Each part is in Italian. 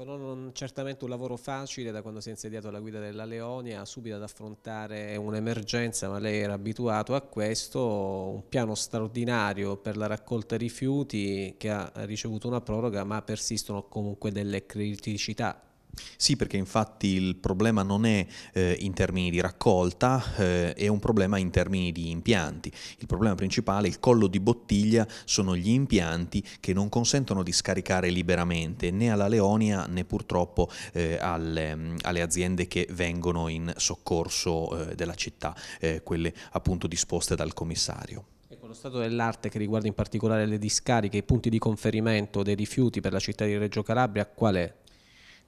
Ecco, non, non, certamente un lavoro facile da quando si è insediato alla guida della Leonia, subito ad affrontare un'emergenza, ma lei era abituato a questo, un piano straordinario per la raccolta rifiuti che ha ricevuto una proroga, ma persistono comunque delle criticità sì, perché infatti il problema non è eh, in termini di raccolta, eh, è un problema in termini di impianti. Il problema principale, il collo di bottiglia, sono gli impianti che non consentono di scaricare liberamente né alla Leonia né purtroppo eh, alle, alle, aziende che vengono in soccorso eh, della città, eh, quelle appunto disposte dal commissario. Ecco, lo stato dell'arte che riguarda in particolare le discariche, i punti di conferimento dei rifiuti per la città di Reggio Calabria, qual è?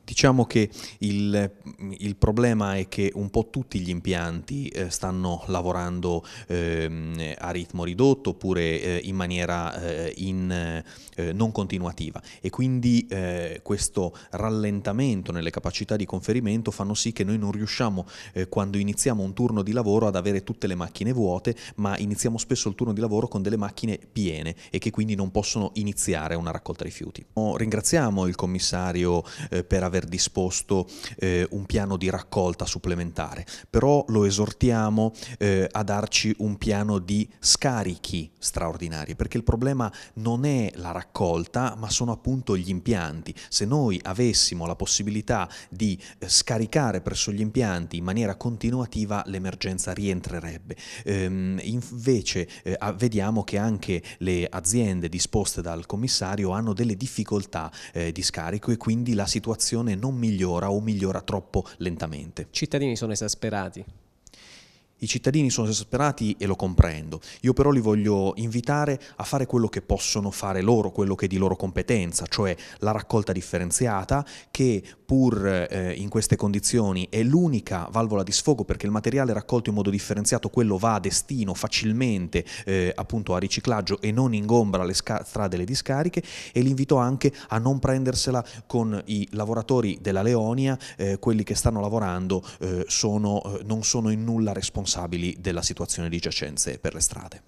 Diciamo che il, il, problema è che un po' tutti gli impianti eh, stanno lavorando eh, a ritmo ridotto oppure eh, in maniera eh, in, eh, non continuativa e quindi eh, questo rallentamento nelle capacità di conferimento fanno sì che noi non riusciamo quando iniziamo un turno di lavoro ad avere tutte le macchine vuote ma iniziamo spesso il turno di lavoro con delle macchine piene e che quindi non possono iniziare una raccolta rifiuti. Ringraziamo il commissario per aver aver disposto eh, un piano di raccolta supplementare, però lo esortiamo eh, a darci un piano di scarichi straordinari, perché il problema non è la raccolta, ma sono appunto gli impianti. Se noi avessimo la possibilità di eh, scaricare presso gli impianti in maniera continuativa, l'emergenza rientrerebbe. Ehm, invece eh, vediamo che anche le aziende disposte dal commissario hanno delle difficoltà eh, di scarico e quindi la situazione situazione non migliora o migliora troppo lentamente. I cittadini sono esasperati. I cittadini sono esasperati e lo comprendo, io però li voglio invitare a fare quello che possono fare loro, quello che è di loro competenza, cioè la raccolta differenziata che pur eh, in queste condizioni è l'unica valvola di sfogo perché il materiale raccolto in modo differenziato quello va a destino facilmente eh, appunto a riciclaggio e non ingombra le strade e le discariche e li invito anche a non prendersela con i lavoratori della Leonia, eh, quelli che stanno lavorando eh, sono, eh, non sono in nulla responsabili responsabili della situazione di giacenze per le strade.